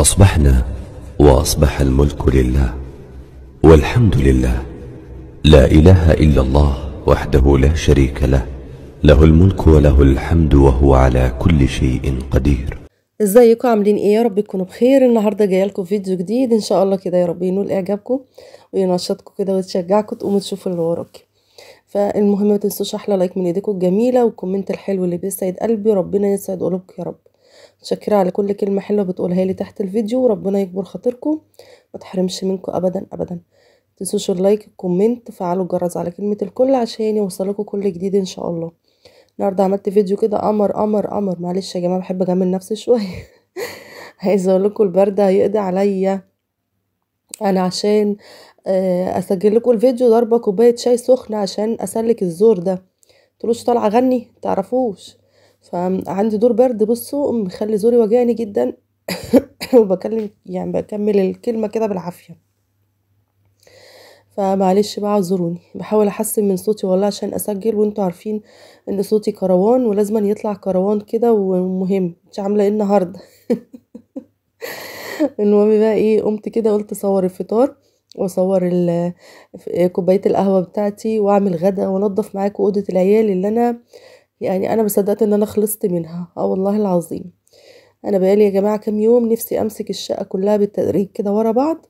أصبحنا وأصبح الملك لله والحمد لله لا إله إلا الله وحده لا شريك له له الملك وله الحمد وهو على كل شيء قدير ازيكم عاملين ايه يا رب تكونوا بخير النهارده جايه لكم فيديو جديد ان شاء الله كده يا رب ينول اعجابكم وينشطكم كده وتشجعكم تقوموا تشوفوا اللي وراك فالمهم ما تنسوش احلى لايك من ايديكم الجميله والكومنت الحلو اللي بيسعد قلبي ربنا يسعد قلوبكم يا رب متشكره على كل كلمه حلوه بتقولها لي تحت الفيديو وربنا يكبر خاطركم ما تحرمش منكم ابدا ابدا تنسوش اللايك الكومنت فعلوا الجرس على كلمه الكل عشان يوصلكم كل جديد ان شاء الله النهارده عملت فيديو كده قمر قمر قمر معلش يا جماعه بحب اجمل نفسي شويه عايزه اقول لكم البرد هيقضي عليا انا عشان آه، اسجل لكم الفيديو ضربه كوبايه شاي سخنه عشان اسلك الزور ده تقولوش طالعه اغني تعرفوش فعندي دور برد بصوا مخلي زوري واجعني جدا وبكلم يعني بكمل الكلمة كده بالعافية فمعلش بقى اعذروني بحاول احسن من صوتي والله عشان اسجل وانتوا عارفين ان صوتي كروان ولازم يطلع كروان كده ومهم مش عامله ايه النهارده المهم بقى ايه قمت كده قلت صور الفطار واصور آه، كوبايه القهوه بتاعتي واعمل غدا وانضف معاكم اوضه العيال اللي انا يعني انا مصدقت ان انا خلصت منها اه والله العظيم انا بقالي يا جماعه كام يوم نفسي امسك الشقه كلها بالتدريج كده ورا بعض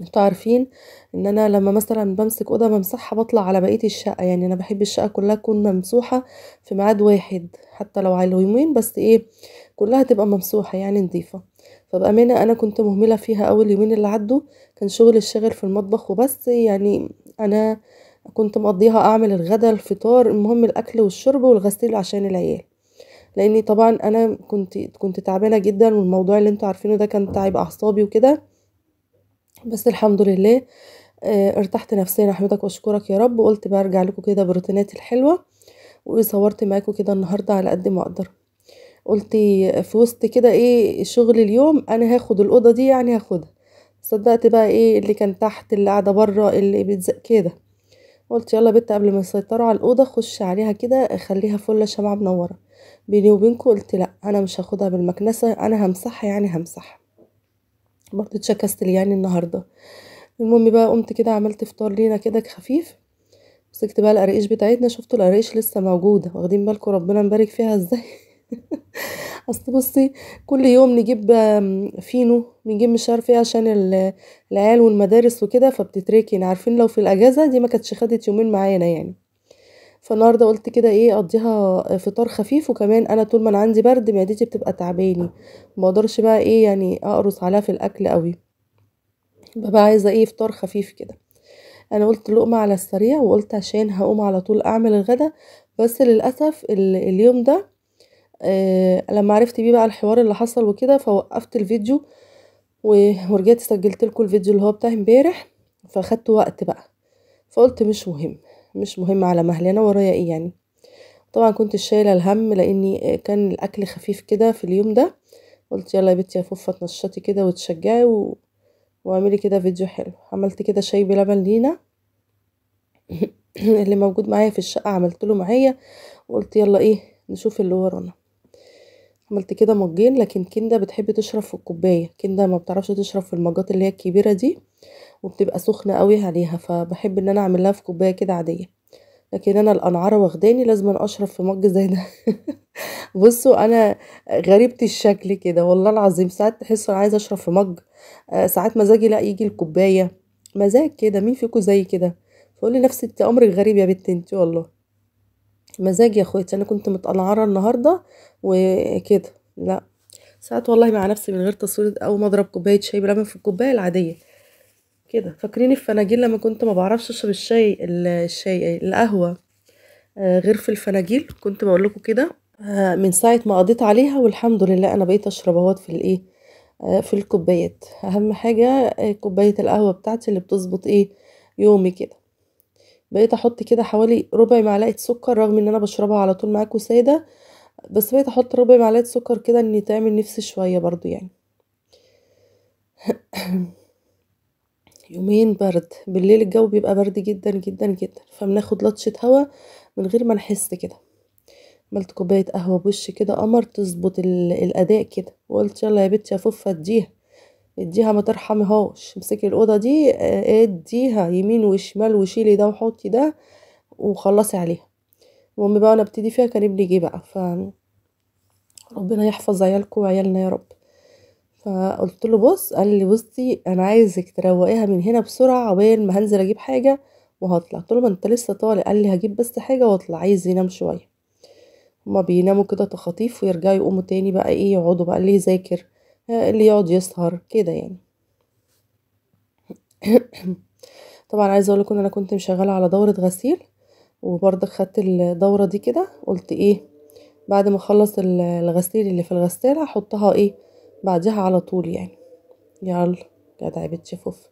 انتوا عارفين ان انا لما مثلا بمسك اوضه بمسحها بطلع على بقيه الشقه يعني انا بحب الشقه كلها تكون ممسوحه في ميعاد واحد حتى لو على اليومين بس ايه كلها تبقى ممسوحه يعني نظيفه فبامانه انا كنت مهمله فيها اول يومين اللي عدوا كان شغل الشغل في المطبخ وبس يعني انا كنت مقضيها اعمل الغدا الفطار المهم الاكل والشرب والغسيل عشان العيال لاني طبعا انا كنت كنت تعبانه جدا والموضوع اللي انتوا عارفينه ده كان تعب اعصابي وكده بس الحمد لله اه ارتحت نفسيا احمدك واشكرك يا رب وقلت برجع لكم كده بروتيناتي الحلوه وصورت معاكم كده النهارده على قد ما اقدر قلت في وسط كده ايه شغل اليوم انا هاخد الاوضه دي يعني هاخدها صدقت بقى ايه اللي كان تحت اللي قاعده بره اللي بيتزق كده قلت يلا بت قبل ما يسيطروا على الاوضه خش عليها كده خليها فله شمعه منوره بيني وبينكم قلت لا انا مش هاخدها بالمكنسه انا همسحها يعني همسحها برضه اتشكست لي يعني النهارده المهم بقى قمت كده عملت فطار لينا كده خفيف مسكت بقى القرايش بتاعتنا شفتوا القرايش لسه موجوده واخدين بالكم ربنا مبارك فيها ازاي اصل بصي كل يوم نجيب فينو بنجيب مش عارف ايه عشان العيال والمدارس وكده فبتتركي يعني عارفين لو في الاجازه دي ما كانتش خدت يومين معانا يعني فالنهارده قلت كده ايه اقضيها آه، فطار خفيف وكمان انا طول ما انا عندي برد معدتي بتبقى تعباني ما اقدرش بقى ايه يعني اقرص عليها في الاكل قوي ببقى عايزه ايه فطار خفيف كده انا قلت لقمه على السريع وقلت عشان هقوم على طول اعمل الغدا بس للاسف اليوم ده آه لما عرفت بيه بقى الحوار اللي حصل وكده فوقفت الفيديو ورجعت سجلت لكم الفيديو اللي هو بتاع امبارح فاخدت وقت بقى فقلت مش مهم مش مهم على مهلي انا ورايا ايه يعني طبعا كنت شايله الهم لاني كان الاكل خفيف كده في اليوم ده قلت يلا يا بنتي يا فوفه تنشطي كده وتشجعي و... واعملي كده فيديو حلو عملت كده شاي بلبن لينا اللي موجود معايا في الشقه عملت له معايا وقلت يلا ايه نشوف اللي ورانا عملت كده مجين لكن كنده بتحب تشرب في الكوبايه كنده ما بتعرفش تشرب في المجات اللي هي الكبيره دي وبتبقى سخنه قوي عليها فبحب ان انا اعملها في كوبايه كده عاديه لكن انا الانعارة واخداني لازم اشرب في مج زي ده بصوا انا غريبه الشكل كده والله العظيم ساعات تحس انا عايزه اشرب في مج آه، ساعات مزاجي لا يجي الكوبايه مزاج كده مين فيكم زي كده فقولي نفسي انت امرك غريب يا بنت انت والله مزاج يا اخواتي انا كنت متقلعره النهارده وكده لا ساعات والله مع نفسي من غير تصوير او ما اضرب كوبايه شاي بلبن في الكوبايه العاديه كده فاكرين الفناجيل لما كنت ما بعرفش اشرب الشاي الشاي القهوه آه، غير في الفناجيل كنت بقول لكم كده آه، من ساعه ما قضيت عليها والحمد لله انا بقيت اشرب اهوت في الايه آه، في الكوبايات اهم حاجه كوبايه القهوه بتاعتي اللي بتظبط ايه يومي كده بقيت احط كده حوالي ربع معلقه سكر رغم ان انا بشربها على طول معاكم ساده بس بقيت احط ربع معلقه سكر كده ان تعمل نفسي شويه برضو يعني يومين برد بالليل الجو بيبقى برد جدا جدا جدا فبناخد لطشه هوا من غير ما نحس كده عملت كوبايه قهوه بوش كده قمر تظبط الاداء كده وقلت يلا يا بنتي يا فوفه اديها اديها ما ترحمهاش امسكي الاوضه دي آه، اديها يمين وشمال وشيلي ده وحطي ده وخلصي عليها المهم بقى انا ابتدي فيها كان ابني جه بقى ف ربنا يحفظ عيالكم وعيالنا يا رب فقلت له بص قال لي بصي انا عايزك تروقيها من هنا بسرعه عقبال ما هنزل اجيب حاجه وهطلع قلت له ما انت لسه طالع قال لي هجيب بس حاجه واطلع عايز ينام شويه هما بيناموا كده تخاطيف ويرجعوا يقوموا تاني بقى ايه يقعدوا بقى ليه يذاكر اللي يقعد يسهر كده يعني طبعا عايزه اقول لكم ان انا كنت مشغله على دوره غسيل وبرضه خدت الدوره دي كده قلت ايه بعد ما اخلص الغسيل اللي في الغساله احطها ايه بعدها على طول يعني يلا جدع بت شفوف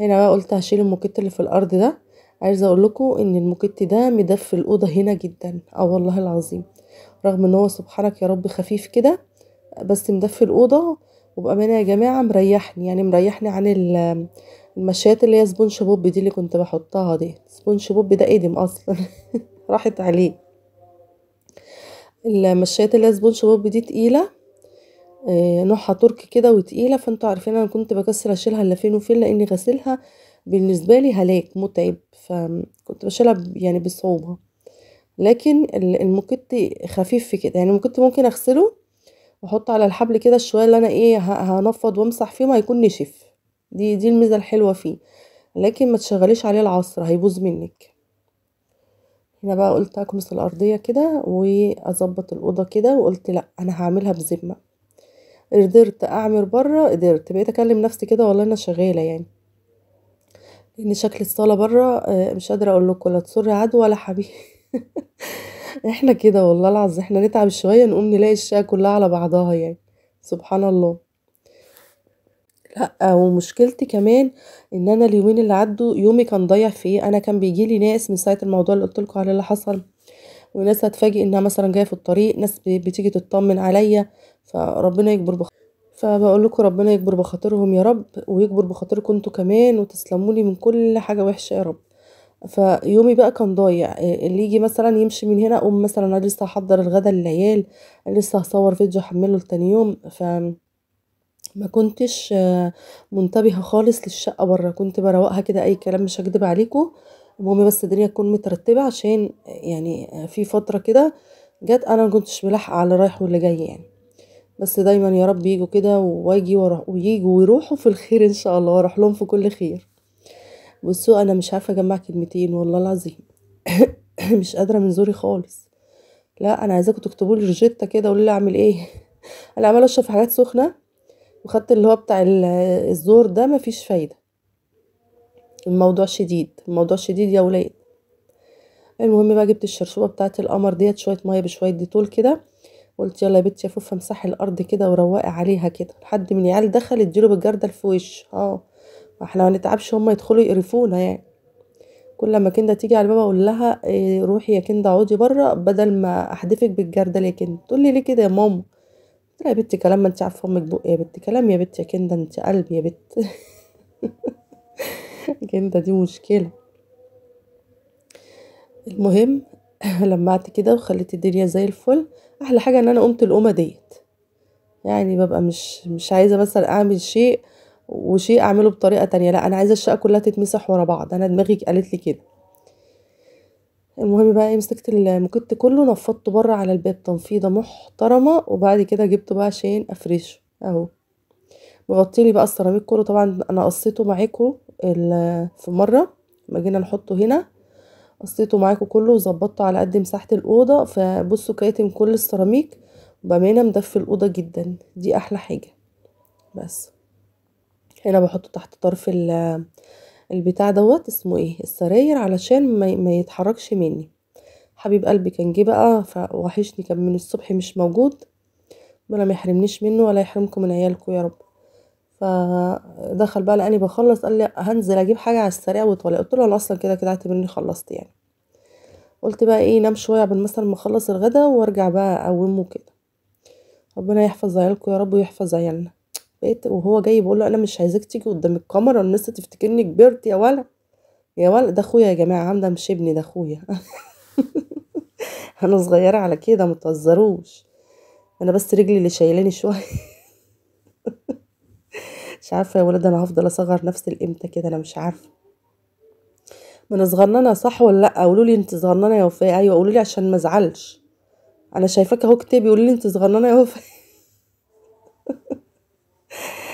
هنا بقى قلت هشيل الموكيت اللي في الارض ده عايزه اقول لكم ان الموكيت ده مدفي الاوضه هنا جدا اه والله العظيم رغم ان هو سبحانك يا رب خفيف كده بس مدفي الأوضة وبأمانة يا جماعة مريحني يعني مريحني عن المشات اللي هي سبونش بوب دي اللي كنت بحطها دي سبونش بوب ده قديم أصلا راحت عليه المشات اللي هي سبونش بوب دي تقيلة آه، نوعها تركي كده وتقيلة فانتوا عارفين انا كنت بكسر اشيلها اللي فين وفين لاني غسلها بالنسبة لي هلاك متعب فكنت بشيلها يعني بصعوبة لكن الموكيت خفيف كده يعني الموكيت ممكن اغسله واحط على الحبل كده الشوية اللي انا ايه هنفض وامسح فيهم هيكون نشف دي دي الميزة الحلوة فيه لكن ما تشغليش عليه العصر هيبوظ منك هنا بقى قلت اكنس الارضية كده واظبط الاوضة كده وقلت لا انا هعملها بذمة قدرت اعمل بره قدرت بقيت اكلم نفسي كده والله انا شغالة يعني لان شكل الصالة بره آه، مش قادرة اقول لكم لا تسر عدو ولا حبيبي إحنا كده والله العظيم إحنا نتعب شوية نقوم نلاقي الشقة كلها على بعضها يعني سبحان الله لأ ومشكلتي كمان إن أنا اليومين اللي عدوا يومي كان ضايع فيه أنا كان بيجيلي ناس من ساعة الموضوع اللي لكم عليه اللي حصل وناس هتفاجئ إنها مثلا جاية في الطريق ناس بتيجي تطمن عليا فربنا يكبر بخ... فبقول لكم ربنا يكبر بخاطرهم يا رب ويكبر بخاطركم انتوا كمان وتسلموا لي من كل حاجه وحشه يا رب فيومي بقى كان ضايع آه، اللي يجي مثلا يمشي من هنا اقوم مثلا انا لسه هحضر الغدا للعيال لسه هصور فيديو احمله لتاني يوم ف ما كنتش آه، منتبهه خالص للشقه بره كنت بروقها كده اي كلام مش هكدب عليكم المهم بس الدنيا تكون مترتبه عشان آه، يعني في فتره كده جت انا ما كنتش ملاحقه على رايح واللي جاي يعني بس دايما يا رب يجوا كده ويجي ويجوا ويروحوا في الخير ان شاء الله واروح لهم في كل خير بصوا انا مش عارفه اجمع كلمتين والله العظيم مش قادره من زوري خالص لا انا عايزاكم تكتبوا لي روجيتا كده قولوا لي اعمل ايه انا عماله اشرب حاجات سخنه وخدت اللي هو بتاع الزور ده مفيش فايده الموضوع شديد الموضوع شديد يا ولاد المهم بقى جبت الشرشوبه بتاعت القمر ديت شويه ميه بشويه ديتول كده قلت يلا يا بنتي يا فوفه امسحي الارض كده وروقي عليها كده لحد من العيال دخل اديله بالجردل في وشه اه احنا ما نتعبش هما يدخلوا يقرفونا يعني كل ما كندا تيجي على الباب اقول لها إيه روحي يا كندا اقعدي بره بدل ما احدفك بالجردل يا كندا تقول لي ليه كده يا ماما قلت يا بنت كلام ما انت عارفه امك بق يا بنت كلام يا بنت يا كندا انت قلبي يا بنت كندا دي مشكله المهم لمعت كده وخليت الدنيا زي الفل احلى حاجه ان انا قمت القومه ديت يعني ببقى مش مش عايزه مثلا اعمل شيء وشيء اعمله بطريقه تانية لا انا عايزه الشقه كلها تتمسح ورا بعض انا دماغي قالت لي كده المهم بقى إيه، مسكت الموكيت كله نفضته بره على الباب تنفيضه محترمه وبعد كده جبته بقى عشان افرشه اهو مغطي لي بقى السيراميك كله طبعا انا قصيته معاكم في مره لما جينا نحطه هنا قصيته معاكم كله وظبطته على قد مساحه الاوضه فبصوا كاتم كل السيراميك وبقى مدفي الاوضه جدا دي احلى حاجه بس هنا بحطه تحت طرف البتاع دوت اسمه ايه السراير علشان ما يتحركش مني حبيب قلبي كان جه بقى فوحشني كان من الصبح مش موجود ربنا ما يحرمنيش منه ولا يحرمكم من عيالكم يا رب فدخل بقى لاني بخلص قال لي هنزل اجيب حاجه على السريع واتولى قلت له انا اصلا كده كده اعتبرني خلصت يعني قلت بقى ايه نام شويه قبل مثلا ما اخلص الغدا وارجع بقى اقومه كده ربنا يحفظ عيالكم يا رب ويحفظ عيالنا بقيت وهو جاي بقول له انا مش عايزاك تيجي قدام الكاميرا الناس تفتكرني كبرت يا ولد يا ولد ده اخويا يا جماعه عمده مش ابني ده اخويا انا صغيره على كده ما انا بس رجلي اللي شايلاني شويه مش عارفه يا ولد انا هفضل اصغر نفسي لامتى كده انا مش عارفه ما انا صغننه صح ولا لا قولوا لي انت صغننه يا وفاء ايوه قولوا لي عشان ما ازعلش انا شايفاك اهو كتابي قولوا لي انت صغننه يا وفاء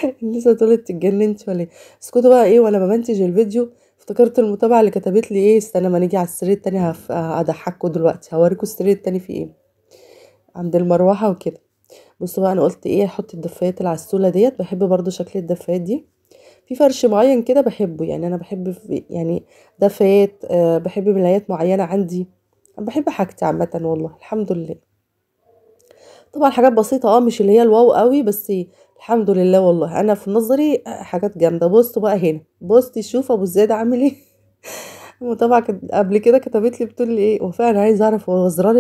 لسه طولت اتجننت ولا ايه اسكتوا بقى ايه وانا بمنتج الفيديو افتكرت المتابعه اللي كتبت لي ايه استنى ما نيجي على السرير التاني هضحكوا دلوقتي هوريكوا السرير التاني فيه ايه عند المروحه وكده بصوا بقى انا قلت ايه احط الدفايات العسوله ديت بحب برضو شكل الدفايات دي في فرش معين كده بحبه يعني انا بحب يعني دفايات أه بحب ملايات معينه عندي بحب حاجتي عامه والله الحمد لله طبعا حاجات بسيطه اه مش اللي هي الواو قوي بس الحمد لله والله انا في نظري آه، حاجات جامده بصوا بقى هنا بصي شوف ابو زياد عامل ايه وطبعا قبل كده كتبت لي بتقول لي ايه وفعلا عايز عايزه اعرف هو زرار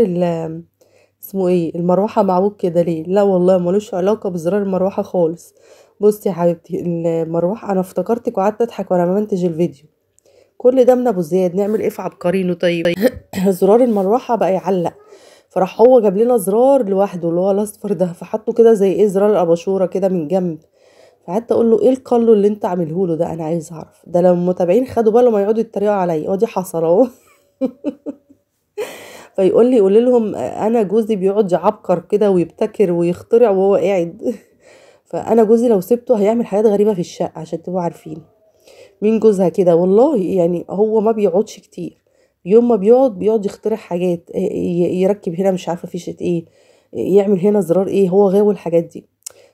اسمه ايه المروحه معوج كده ليه لا والله ملوش علاقه بزرار المروحه خالص بصي يا حبيبتي المروحه انا افتكرتك وقعدت اضحك وانا منتج الفيديو كل ده من ابو زياد نعمل ايه في عبقرينه طيب زرار المروحه بقى يعلق فراح هو جاب لنا زرار لوحده اللي هو الاصفر ده فحطه كده زي ايه زرار الاباشوره كده من جنب فقعدت اقول له ايه القلو اللي انت عامله له ده انا عايز اعرف ده لو المتابعين خدوا بالهم يقعدوا يتريقوا عليا ودي حصل اهو فيقول لي قولي لهم انا جوزي بيقعد يعبكر كده ويبتكر ويخترع وهو قاعد فانا جوزي لو سبته هيعمل حاجات غريبه في الشقه عشان تبقوا عارفين مين جوزها كده والله يعني هو ما بيقعدش كتير يوم ما بيقعد بيقعد يخترع حاجات آه، يركب هنا مش عارفه فيشه ايه يعمل هنا زرار ايه هو غاوي الحاجات دي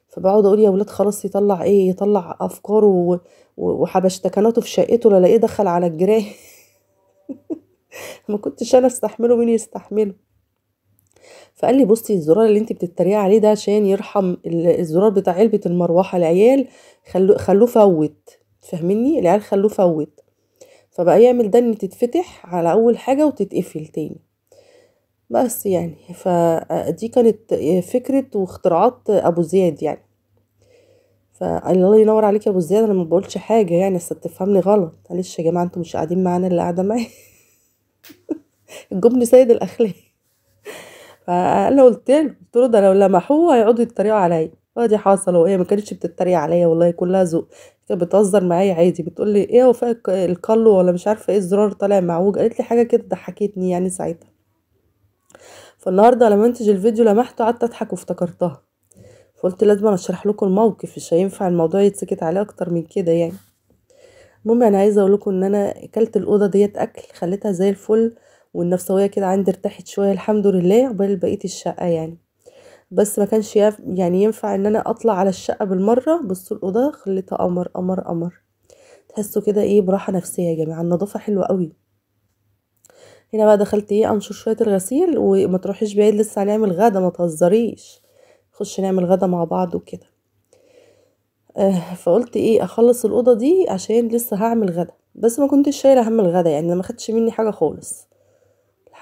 فبقعد اقول يا ولاد خلاص يطلع ايه يطلع افكاره وحبشتكناته في شقته لا الاقيه دخل على الجراح ما كنتش انا استحمله مين يستحمله فقال لي بصي الزرار اللي انت بتتريقي عليه ده عشان يرحم الزرار بتاع علبه المروحه العيال خلوه خلوه فوت فاهمني العيال خلوه فوت فبقى يعمل ده ان تتفتح على اول حاجة وتتقفل تاني بس يعني فدي كانت فكرة واختراعات ابو زياد يعني فالله ينور عليك يا ابو زياد انا ما بقولش حاجه يعني بس تفهمني غلط معلش يا جماعه انتوا مش قاعدين معانا اللي قاعده معايا الجبن سيد الاخلاق فانا قلت له قلت له ده لو لمحوه هيقعدوا يتريقوا عليا وادي اه حصل وهي ما كانتش بتتريق عليا والله كلها ذوق كانت بتهزر معايا عادي بتقول لي ايه وفاء الكلو ولا مش عارفه ايه الزرار طالع معوج قالت لي حاجه كده ضحكتني يعني ساعتها فالنهارده لما انتج الفيديو لمحته قعدت اضحك وافتكرتها فقلت لازم اشرح لكم الموقف مش هينفع الموضوع يتسكت عليه اكتر من كده يعني المهم انا يعني عايزه اقول لكم ان انا اكلت الاوضه ديت اكل خليتها زي الفل والنفسويه كده عندي ارتاحت شويه الحمد لله عقبال بقيه الشقه يعني بس ما كانش يعني ينفع ان انا اطلع على الشقه بالمره بصوا الاوضه خليتها قمر قمر قمر تحسوا كده ايه براحه نفسيه يا جماعه النظافه حلوه قوي هنا بقى دخلت ايه انشر شويه الغسيل وما تروحيش بعيد لسه هنعمل غدا ما تهزريش نخش نعمل غدا مع بعض وكده آه فقلت ايه اخلص الاوضه دي عشان لسه هعمل غدا بس ما كنتش شايله هم الغدا يعني ما خدش مني حاجه خالص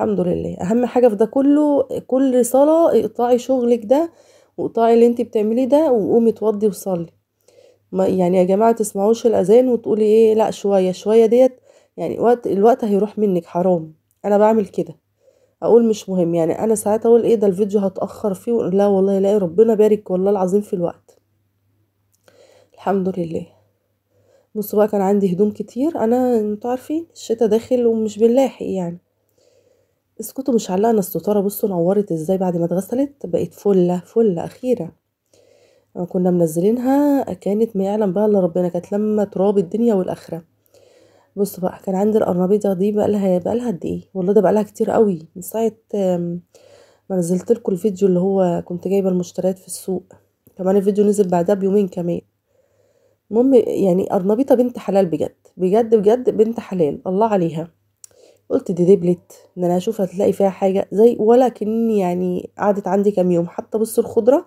الحمد لله اهم حاجه في ده كله كل صلاه اقطعي شغلك ده واقطعي اللي انت بتعمليه ده وقومي توضي وصلي ما يعني يا جماعه تسمعوش الاذان وتقولي ايه لا شويه شويه ديت يعني وقت الوقت هيروح منك حرام انا بعمل كده اقول مش مهم يعني انا ساعات اقول ايه ده الفيديو هتاخر فيه لا والله لا ربنا بارك والله العظيم في الوقت الحمد لله بصوا بقى كان عندي هدوم كتير انا انتوا عارفين الشتا داخل ومش بنلاحق يعني اسكتوا مش علقنا الستاره بصوا نورت ازاي بعد ما اتغسلت بقت فله فله اخيره آه، كنا منزلينها كانت ما يعلم بقى الا ربنا كانت لما تراب الدنيا والاخره بصوا بقى كان عندي القرنبيطه دي بقالها لها قد ايه والله ده بقالها كتير قوي من ساعه ما نزلت لكم الفيديو اللي هو كنت جايبه المشتريات في السوق كمان الفيديو نزل بعدها بيومين كمان المهم يعني قرنبيطه بنت حلال بجد بجد بجد بنت حلال الله عليها قلت دي دبلت ان انا اشوف هتلاقي فيها حاجه زي ولكن يعني قعدت عندي كام يوم حتى بص الخضره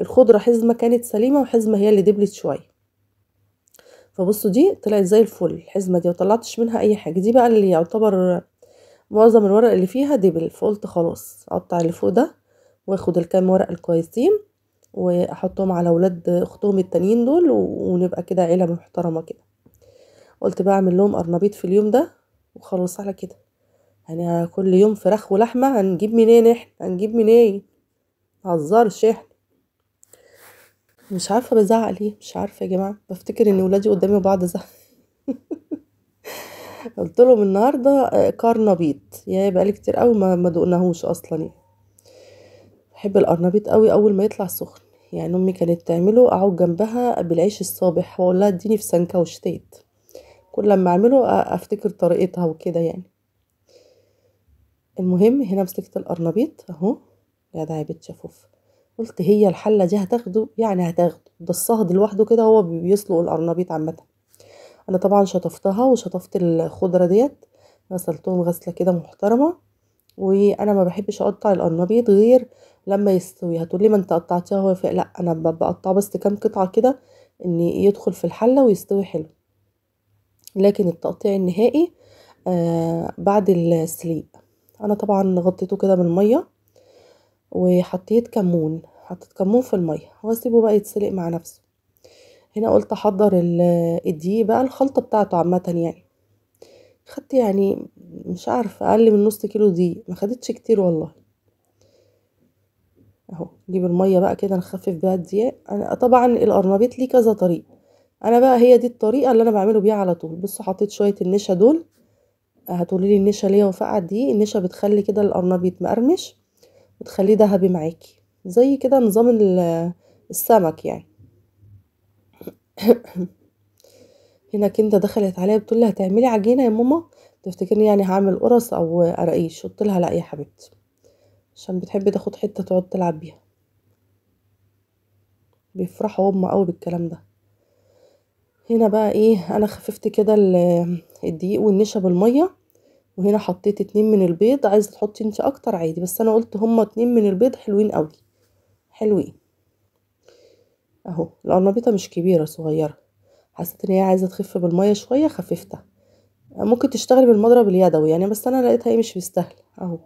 الخضره حزمه كانت سليمه وحزمه هي اللي دبلت شويه فبصوا دي طلعت زي الفل الحزمه دي وطلعتش منها اي حاجه دي بقى اللي يعتبر معظم الورق اللي فيها دبل فقلت خلاص اقطع اللي فوق ده واخد الكام ورق الكويسين واحطهم على ولاد اختهم التانيين دول ونبقى كده عيله محترمه كده قلت بعمل لهم قرنبيط في اليوم ده وخلص على كده يعني كل يوم فراخ ولحمة هنجيب منين احنا هنجيب منين مهزرش احنا مش عارفة بزعق ليه مش عارفة يا جماعة بفتكر ان ولادي قدامي بعض زعق قلت لهم النهارده آه، قرنبيط يا بقالي كتير قوي ما ما دقناهوش اصلا يعني بحب القرنبيط قوي اول ما يطلع سخن يعني امي كانت تعمله اقعد جنبها بالعيش الصابح واقول لها اديني في سنكوشتات كل لما اعمله افتكر طريقتها وكده يعني المهم هنا مسكت القرنبيط اهو يا دعبة شفوف قلت هي الحلة دي هتاخده يعني هتاخده ده الصهد لوحده كده هو بيسلق القرنبيط عامة انا طبعا شطفتها وشطفت الخضرة ديت غسلتهم غسلة كده محترمة وانا ما بحبش اقطع القرنبيط غير لما يستوي هتقولي ما انت قطعتها وهو لا انا بقطعه بس كام قطعة كده ان يدخل في الحلة ويستوي حلو لكن التقطيع النهائي آه بعد السليق انا طبعا غطيته كده بالميه وحطيت كمون حطيت كمون في الميه واسيبه بقى يتسلق مع نفسه هنا قلت احضر الدقيق بقى الخلطه بتاعته عامه يعني خدت يعني مش عارفه اقل من نص كيلو دي ما خدتش كتير والله اهو نجيب الميه بقى كده نخفف بيها الدقيق انا طبعا القرنبيط ليه كذا طريقه انا بقى هي دي الطريقه اللي انا بعمله بيها على طول بص حطيت شويه النشا دول آه، هتقولي لي النشا ليه وفقعت دي النشا بتخلي كده القرنب يتمقرمش وتخليه ذهبي معاكي زي كده نظام السمك يعني هنا كندا دخلت عليا بتقول لي هتعملي عجينه يا ماما تفتكرني يعني هعمل قرص او قراقيش قلت لها لا يا حبيبتي عشان بتحبي تاخد حته تقعد تلعب بيها بيفرحوا هما قوي بالكلام ده هنا بقى ايه انا خففت كده الدقيق والنشا بالميه وهنا حطيت اتنين من البيض عايزه تحطي انت اكتر عادي بس انا قلت هما اتنين من البيض حلوين قوي حلوين اهو القرنبيطه مش كبيره صغيره حسيت ان هي عايزه تخف بالميه شويه خففتها ممكن تشتغلي بالمضرب اليدوي يعني بس انا لقيتها ايه مش مستاهله اهو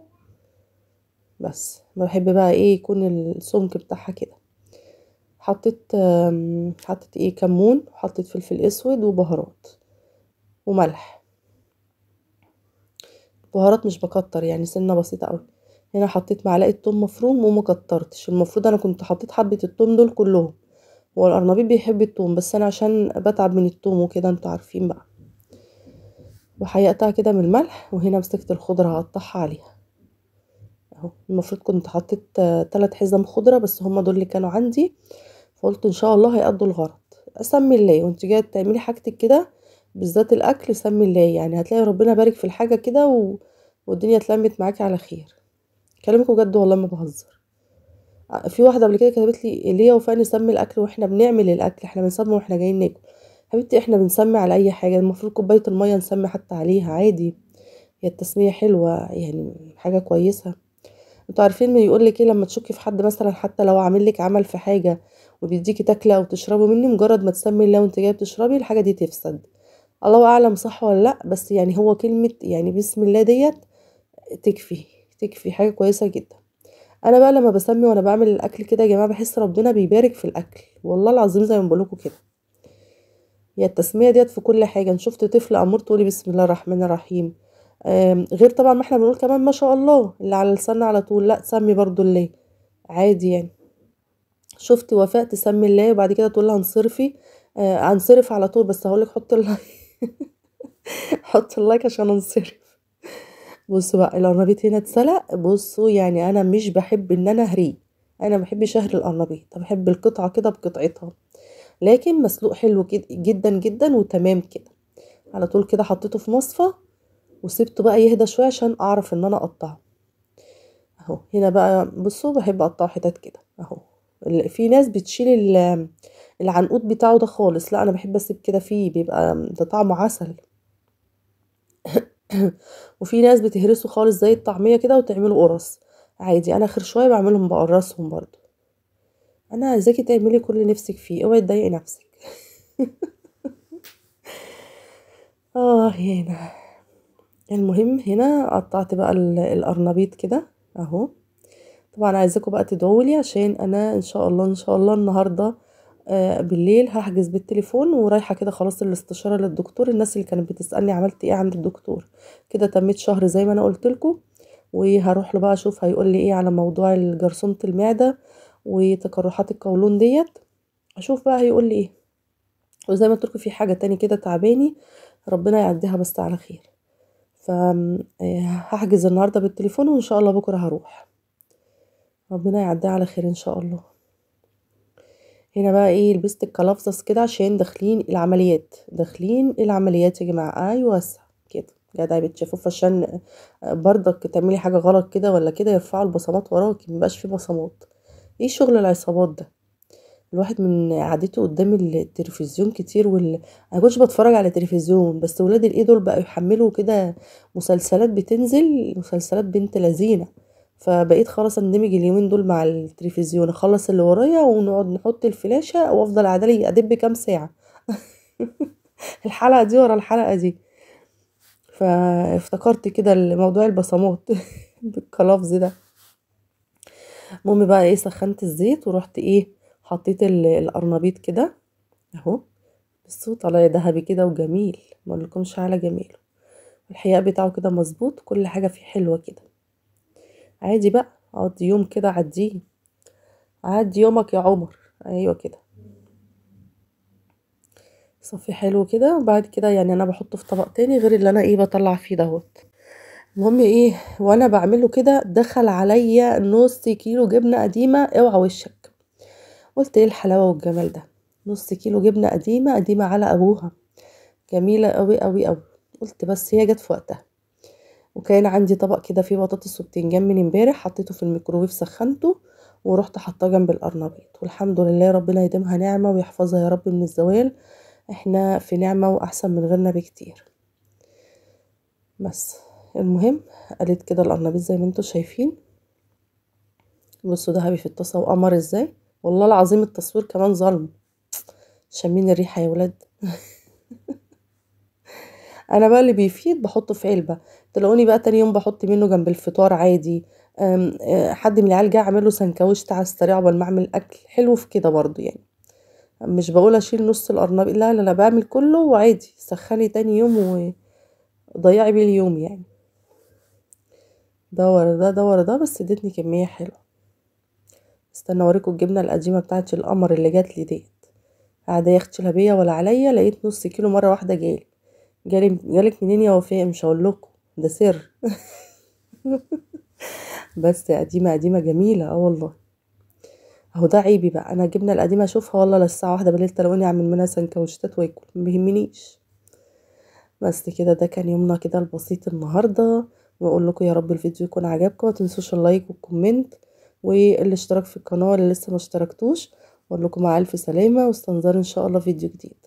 بس بحب بقى ايه يكون السمك بتاعها كده حطيت حطيت ايه كمون وحطيت فلفل اسود وبهارات وملح بهارات مش بكتر يعني سنه بسيطه قوي هنا حطيت معلقه ثوم مفروم وما كترتش المفروض انا كنت حطيت حبه الثوم دول كلهم هو القرنبيط بيحب الثوم بس انا عشان بتعب من الثوم وكده انتوا عارفين بقى وحيقتها كده من الملح وهنا مسكت الخضره هقطعها عليها اهو المفروض كنت حطيت آه، تلات حزم خضره بس هما دول اللي كانوا عندي فقلت ان شاء الله هيقضوا الغرض اسمي الله وانت جايه تعملي حاجتك كده بالذات الاكل سمي الله يعني هتلاقي ربنا بارك في الحاجه كده و... والدنيا اتلمت معاكي على خير كلامكم بجد والله ما بهزر في واحده قبل كده كتبت لي ليا وفاء نسمي الاكل واحنا بنعمل الاكل احنا بنسمي واحنا جايين ناكل حبيبتي احنا بنسمي على اي حاجه المفروض كوبايه الميه نسمي حتى عليها عادي هي التسميه حلوه يعني حاجه كويسه انتوا عارفين ما يقول لك ايه لما تشكي في حد مثلا حتى لو عامل لك عمل في حاجه وبيديكي تاكله او تشربي مني مجرد ما تسمي الله وانت جايه بتشربي الحاجه دي تفسد الله اعلم صح ولا لا بس يعني هو كلمه يعني بسم الله ديت تكفي تكفي حاجه كويسه جدا انا بقى لما بسمي وانا بعمل الاكل كده يا جماعه بحس ربنا بيبارك في الاكل والله العظيم زي ما بقولكوا كده هي التسميه ديت في كل حاجه ان شفت طفل امور تقولي بسم الله الرحمن الرحيم غير طبعا ما احنا بنقول كمان ما شاء الله اللي على لساننا على طول لا سمي برضو الله عادي يعني شفت وفاء تسمي الله وبعد كده تقول لها انصرفي آه هنصرف على طول بس هقولك حط اللايك حط اللايك عشان انصرف بصوا بقى القرنبيط هنا اتسلق بصوا يعني انا مش بحب ان انا هري انا بحب شهر القرنبيط بحب القطعه كده بقطعتها لكن مسلوق حلو جدا جدا وتمام كده على طول كده حطيته في مصفى وسبته بقى يهدى شوية عشان اعرف ان انا اقطعه اهو هنا بقى بصوا بحب اقطعه حتت كده اهو في ناس بتشيل العنقود بتاعه ده خالص لا انا بحب اسيب كده فيه بيبقى ده طعمه عسل وفي ناس بتهرسه خالص زي الطعميه كده وتعمله قرص عادي انا اخر شويه بعملهم بقرصهم برضو انا عايزاكي تعملي كل نفسك فيه اوعي تضايقي نفسك اه هنا المهم هنا قطعت بقى القرنبيط كده اهو طبعا عايزاكم بقى تدعوا لي عشان انا ان شاء الله ان شاء الله النهارده آه، بالليل هحجز بالتليفون ورايحه كده خلاص الاستشاره للدكتور الناس اللي كانت بتسالني عملت ايه عند الدكتور كده تميت شهر زي ما انا قلت لكم وهروح له بقى اشوف هيقول لي ايه على موضوع جرثومه المعده وتقرحات القولون ديت اشوف بقى هيقول لي ايه وزي ما قلت في حاجه تاني كده تعباني ربنا يعديها بس على خير فهحجز آه، النهاردة بالتليفون وإن شاء الله بكرة هروح ربنا يعديها على خير إن شاء الله هنا بقى ايه لبست الكلافزس كده عشان داخلين العمليات داخلين العمليات يا جماعة ايوه بس كده جدعي بتشوفوه آه، عشان برضك تعملي حاجة غلط كده ولا كده يرفعوا البصمات وراكي ميبقاش فيه بصمات ايه شغل العصابات ده الواحد من قعدته قدام التلفزيون كتير وال... انا كنتش بتفرج على تلفزيون بس ولاد الايه دول بقوا يحملوا كده مسلسلات بتنزل مسلسلات بنت لذينه فبقيت خلاص اندمج اليومين دول مع التلفزيون اخلص اللي ورايا ونقعد نحط الفلاشه وافضل قاعده ادب كام ساعه الحلقه دي ورا الحلقه دي فافتكرت كده موضوع البصمات بالكلافز ده المهم بقى ايه سخنت الزيت ورحت ايه حطيت القرنبيط كده اهو بصوا طالع ذهبي كده وجميل ما لكمش على جميله الحياء بتاعه كده مظبوط كل حاجه فيه حلوه كده عادي بقى اقعد يوم كده عديه عدي يومك يا عمر ايوه كده صفي حلو كده وبعد كده يعني انا بحطه في طبق تاني غير اللي انا ايه بطلع فيه دهوت المهم ايه وانا بعمله كده دخل عليا نص كيلو جبنه قديمه اوعى وشك قلت ايه الحلاوة والجمال ده نص كيلو جبنة قديمة قديمة على أبوها جميلة قوي قوي قوي قلت بس هي جت في وقتها وكان عندي طبق كده فيه بطاطس وبتنجان من امبارح حطيته في الميكروويف سخنته ورحت حطاه جنب القرنبيط والحمد لله ربنا يديمها نعمة ويحفظها يا رب من الزوال احنا في نعمة وأحسن من غيرنا بكتير بس المهم قالت كده القرنبيط زي ما انتوا شايفين بصوا دهبي في الطاسة وقمر ازاي والله العظيم التصوير كمان ظلم شامين الريحة يا ولاد انا بقى اللي بيفيد بحطه في علبة تلاقوني بقى تاني يوم بحط منه جنب الفطار عادي أه، حد من العيال جه عمله سنكوش على السريع عقبال ما اعمل اكل حلو في كده برضو يعني مش بقول اشيل نص الارنب لا لا لا بعمل كله وعادي سخني تاني يوم وضيعي بيه اليوم يعني ده ورا ده ده ورا ده بس ادتني كمية حلوة استنى اوريكم الجبنه القديمه بتاعتي القمر اللي جات لي ديت قاعده لا بيا ولا عليا لقيت نص كيلو مره واحده جالي جالي جالك منين يا وفاء مش هقول لكم ده سر بس قديمه قديمه جميله اه والله اهو ده عيبي بقى انا الجبنه القديمه اشوفها والله للساعه واحدة بالليل تلاقوني اعمل منها سندوتشات واكل بيهمنيش بس كده ده كان يومنا كده البسيط النهارده واقول لكم يا رب الفيديو يكون عجبكم ما تنسوش اللايك والكومنت والاشتراك في القناة اللي لسه ما اشتركتوش اقول لكم مع الف سلامة واستنظر ان شاء الله فيديو جديد